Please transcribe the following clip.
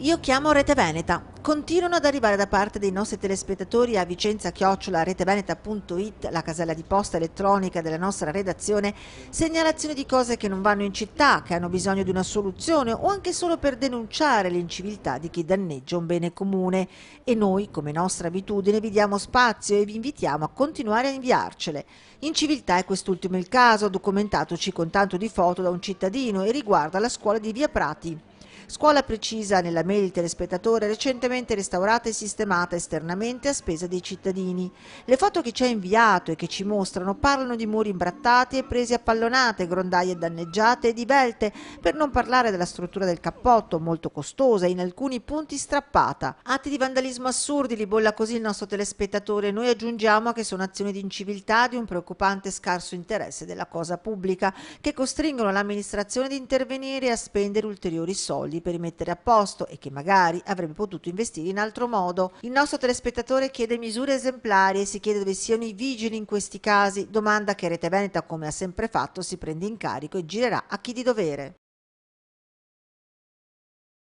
Io chiamo Rete Veneta. Continuano ad arrivare da parte dei nostri telespettatori a Vicenza Chiocciola, reteveneta.it, la casella di posta elettronica della nostra redazione, segnalazioni di cose che non vanno in città, che hanno bisogno di una soluzione o anche solo per denunciare l'inciviltà di chi danneggia un bene comune. E noi, come nostra abitudine, vi diamo spazio e vi invitiamo a continuare a inviarcele. Inciviltà è quest'ultimo il caso, documentatoci con tanto di foto da un cittadino e riguarda la scuola di Via Prati. Scuola precisa nella mail il telespettatore recentemente restaurata e sistemata esternamente a spesa dei cittadini. Le foto che ci ha inviato e che ci mostrano parlano di muri imbrattati e prese appallonate, grondaie danneggiate e divelte, per non parlare della struttura del cappotto, molto costosa e in alcuni punti strappata. Atti di vandalismo assurdi li bolla così il nostro telespettatore. Noi aggiungiamo che sono azioni di inciviltà di un preoccupante scarso interesse della cosa pubblica, che costringono l'amministrazione ad intervenire e a spendere ulteriori soldi soldi per rimettere a posto e che magari avrebbe potuto investire in altro modo. Il nostro telespettatore chiede misure esemplari e si chiede dove siano i vigili in questi casi, domanda che Rete Veneta come ha sempre fatto si prende in carico e girerà a chi di dovere.